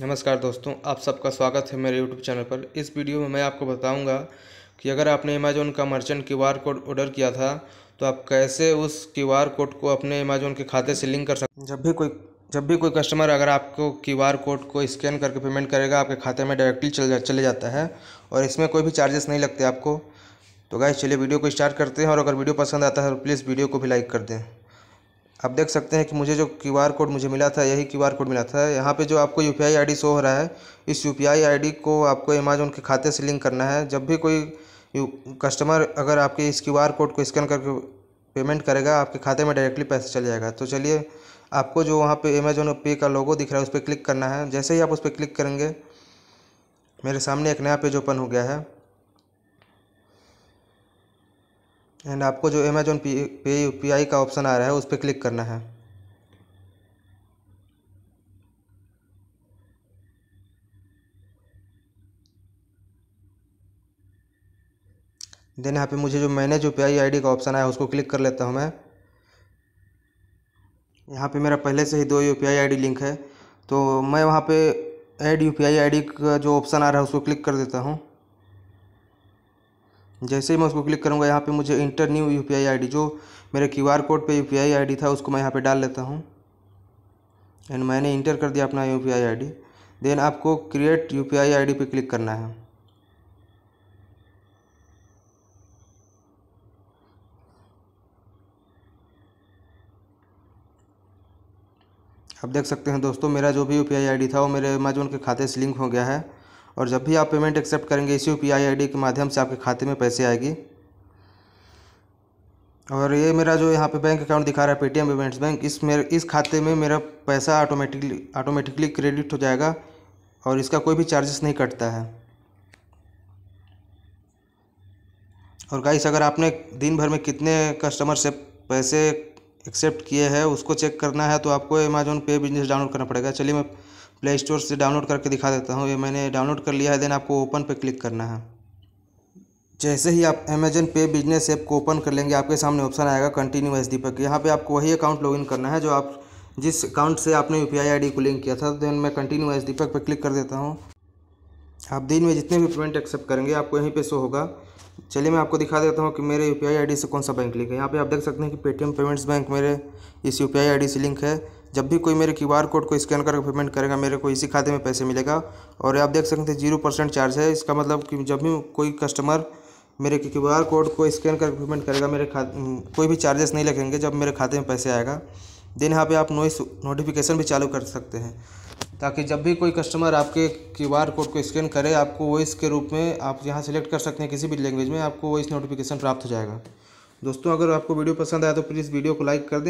नमस्कार दोस्तों आप सबका स्वागत है मेरे यूट्यूब चैनल पर इस वीडियो में मैं आपको बताऊंगा कि अगर आपने अमेजोन का merchant Q R code order किया था तो आप कैसे उस क्यू आर कोड को अपने अमेजोन के खाते से लिंक कर सकते जब भी कोई जब भी कोई कस्टमर अगर आपको क्यू आर कोड को स्कैन करके पेमेंट करेगा आपके खाते में डायरेक्टली चल जा, चले जाता है और इसमें कोई भी चार्जेस नहीं लगते आपको तो गाइज चलिए वीडियो को स्टार्ट करते हैं और अगर वीडियो पसंद आता है तो प्लीज़ वीडियो को भी लाइक कर दें आप देख सकते हैं कि मुझे जो क्यू आर कोड मुझे मिला था यही क्यू आर कोड मिला था यहाँ पे जो आपको U P I I D show हो रहा है इस U P I I D को आपको अमेजोन के खाते से लिंक करना है जब भी कोई कस्टमर अगर आपके इस क्यू आर कोड को स्कैन करके पेमेंट करेगा आपके खाते में डायरेक्टली पैसे चले जाएगा तो चलिए आपको जो वहाँ पे अमेजोन पे का लोगो दिख रहा है उस पर क्लिक करना है जैसे ही आप उस पर क्लिक करेंगे मेरे सामने एक नया पेज ओपन हो गया है एंड आपको जो अमेजोन पे यू पी आई का ऑप्शन आ रहा है उस पर क्लिक करना है देन यहाँ पे मुझे जो मैंने U P I I D का ऑप्शन आया उसको क्लिक कर लेता हूँ मैं यहाँ पे मेरा पहले से ही दो U P I I D link है तो मैं वहाँ पे add U P I I D का जो ऑप्शन आ रहा है उसको क्लिक कर देता हूँ जैसे ही मैं उसको क्लिक करूँगा यहाँ पे मुझे enter new U P I I D जो मेरे क्यू आर कोड पे U P I I D था उसको मैं यहाँ पे डाल लेता हूँ एंड मैंने इंटर कर दिया अपना U P I I D then आपको create U P I I D पर क्लिक करना है आप देख सकते हैं दोस्तों मेरा जो भी U P I I D था वो मेरे अमेजोन के खाते से लिंक हो गया है और जब भी आप पेमेंट एक्सेप्ट करेंगे इस यू पी आई के माध्यम से आपके खाते में पैसे आएगी और ये मेरा जो यहाँ पे बैंक अकाउंट दिखा रहा है पेटीएम पेमेंट्स बैंक इस मेरे इस खाते में मेरा पैसा ऑटोमेटिकली ऑटोमेटिकली क्रेडिट हो जाएगा और इसका कोई भी चार्जेस नहीं कटता है और गाइस अगर आपने दिन भर में कितने कस्टमर से पैसे एक्सेप्ट किए हैं उसको चेक करना है तो आपको अमेजोन पे बिजनेस डाउनलोड करना पड़ेगा चलिए मैं प्ले स्टोर से डाउनलोड करके दिखा देता हूँ ये मैंने डाउनलोड कर लिया है देन आपको ओपन पे क्लिक करना है जैसे ही आप अमेजन पे बिजनेस ऐप को ओपन कर लेंगे आपके सामने ऑप्शन आएगा कंटिन्यू एस डी यहाँ पर आपको वही अकाउंट लॉगिन करना है जो आप जिस अकाउंट से आपने यू पी को लिंक किया था देन मैं कंटिन्यू एस डी पर क्लिक कर देता हूँ आप दिन में जितने भी पेमेंट एक्सेप्ट करेंगे आपको यहीं पे शो होगा चलिए मैं आपको दिखा देता हूँ कि मेरे यू पी से कौन सा बैंक लिंक है यहाँ पे आप देख सकते हैं कि पेटीएम पेमेंट्स बैंक मेरे इस यू पी से लिंक है जब भी कोई मेरे क्यू आर कोड को स्कैन करके पेमेंट करेगा मेरे को इसी खाते में पैसे मिलेगा और आप देख सकते हैं जीरो परसेंट चार्ज है इसका मतलब कि जब भी कोई कस्टमर मेरे क्यू आर कोड को स्कैन करके पेमेंट करेगा मेरे खा कोई भी चार्जेस नहीं लगेंगे जब मेरे खाते में पैसे आएगा देन यहाँ पे आप नोइस नोटिफिकेशन भी चालू कर सकते हैं ताकि जब भी कोई कस्टमर आपके क्यू आर कोड को स्कैन करे आपको वॉइस के रूप में आप यहाँ सेलेक्ट कर सकते हैं किसी भी लैंग्वेज में आपको वॉइस नोटिफिकेशन प्राप्त हो जाएगा दोस्तों अगर आपको वीडियो पसंद आया तो प्लीज़ वीडियो को लाइक कर दें